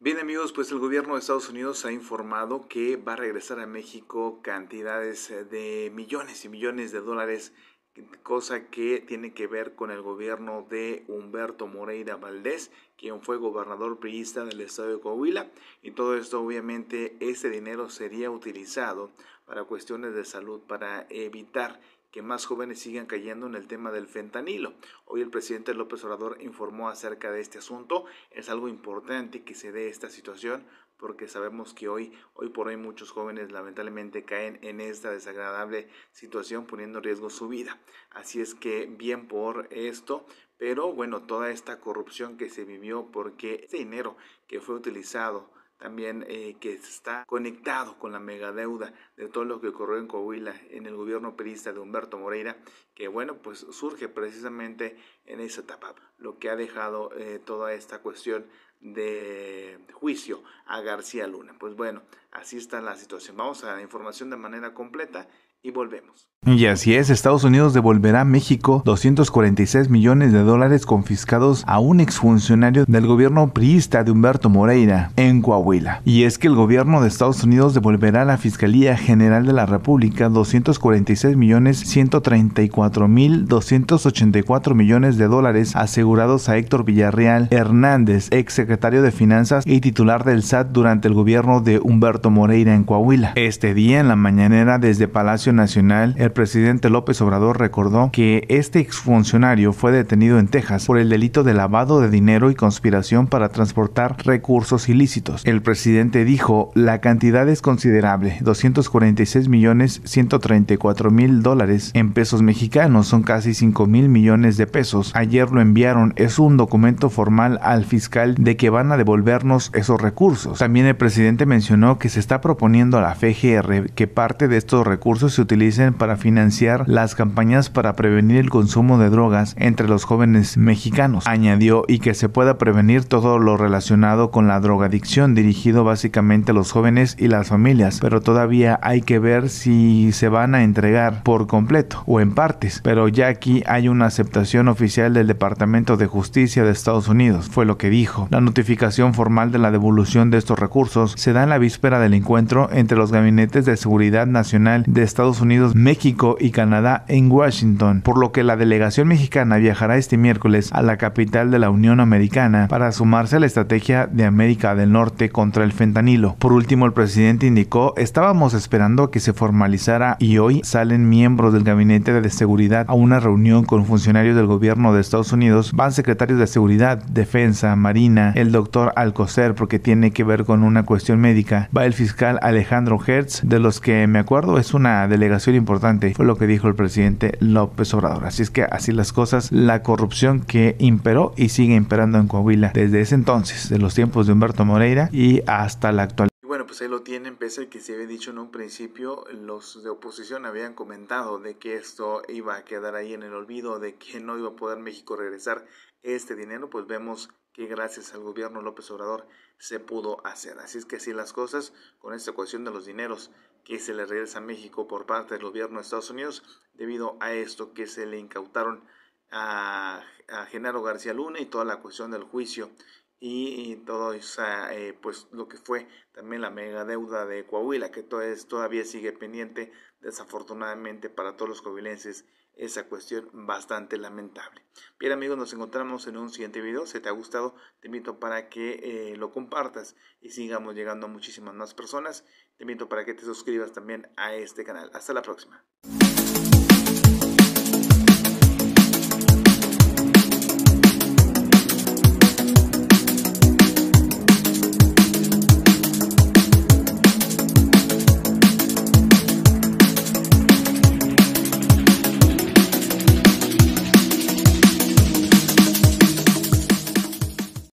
Bien amigos, pues el gobierno de Estados Unidos ha informado que va a regresar a México cantidades eh, de millones y millones de dólares, cosa que tiene que ver con el gobierno de Humberto Moreira Valdés, quien fue gobernador priista del estado de Coahuila. Y todo esto obviamente, ese dinero sería utilizado para cuestiones de salud, para evitar que más jóvenes sigan cayendo en el tema del fentanilo. Hoy el presidente López Obrador informó acerca de este asunto. Es algo importante que se dé esta situación porque sabemos que hoy, hoy por hoy muchos jóvenes lamentablemente caen en esta desagradable situación poniendo en riesgo su vida. Así es que bien por esto, pero bueno, toda esta corrupción que se vivió porque ese dinero que fue utilizado también eh, que está conectado con la megadeuda de todo lo que ocurrió en Coahuila en el gobierno perista de Humberto Moreira, que bueno, pues surge precisamente en esa etapa, lo que ha dejado eh, toda esta cuestión de juicio a García Luna. Pues bueno, así está la situación. Vamos a la información de manera completa y volvemos. Y así es, Estados Unidos devolverá a México 246 millones de dólares confiscados a un exfuncionario del gobierno priista de Humberto Moreira en Coahuila. Y es que el gobierno de Estados Unidos devolverá a la Fiscalía General de la República 246 millones 134 mil 284 millones de dólares asegurados a Héctor Villarreal Hernández, exsecretario de Finanzas y titular del SAT durante el gobierno de Humberto Moreira en Coahuila. Este día en la mañanera desde Palacio Nacional, el presidente López Obrador recordó que este exfuncionario fue detenido en Texas por el delito de lavado de dinero y conspiración para transportar recursos ilícitos. El presidente dijo, la cantidad es considerable, 246 millones 134 mil dólares en pesos mexicanos, son casi 5 mil millones de pesos. Ayer lo enviaron, es un documento formal al fiscal de que van a devolvernos esos recursos. También el presidente mencionó que se está proponiendo a la FGR que parte de estos recursos utilicen para financiar las campañas para prevenir el consumo de drogas entre los jóvenes mexicanos, añadió, y que se pueda prevenir todo lo relacionado con la drogadicción dirigido básicamente a los jóvenes y las familias, pero todavía hay que ver si se van a entregar por completo o en partes, pero ya aquí hay una aceptación oficial del Departamento de Justicia de Estados Unidos, fue lo que dijo. La notificación formal de la devolución de estos recursos se da en la víspera del encuentro entre los gabinetes de seguridad nacional de Estados Unidos, México y Canadá en Washington, por lo que la delegación mexicana viajará este miércoles a la capital de la Unión Americana para sumarse a la estrategia de América del Norte contra el fentanilo. Por último, el presidente indicó, estábamos esperando que se formalizara y hoy salen miembros del gabinete de seguridad a una reunión con funcionarios del gobierno de Estados Unidos, van secretarios de seguridad, defensa, marina, el doctor Alcocer, porque tiene que ver con una cuestión médica, va el fiscal Alejandro Hertz, de los que me acuerdo es una de delegación importante, fue lo que dijo el presidente López Obrador. Así es que así las cosas, la corrupción que imperó y sigue imperando en Coahuila desde ese entonces, de los tiempos de Humberto Moreira y hasta la actualidad bueno, pues ahí lo tienen, pese a que se había dicho en un principio, los de oposición habían comentado de que esto iba a quedar ahí en el olvido, de que no iba a poder México regresar este dinero, pues vemos que gracias al gobierno López Obrador se pudo hacer. Así es que así las cosas con esta cuestión de los dineros que se le regresa a México por parte del gobierno de Estados Unidos debido a esto que se le incautaron a, Genaro García Luna y toda la cuestión del juicio y, todo esa, eh, pues lo que fue también la mega deuda de Coahuila que todavía sigue pendiente desafortunadamente para todos los coahuilenses esa cuestión bastante lamentable. Bien amigos, nos encontramos en un siguiente video. Si te ha gustado, te invito para que eh, lo compartas y sigamos llegando a muchísimas más personas. Te invito para que te suscribas también a este canal. Hasta la próxima.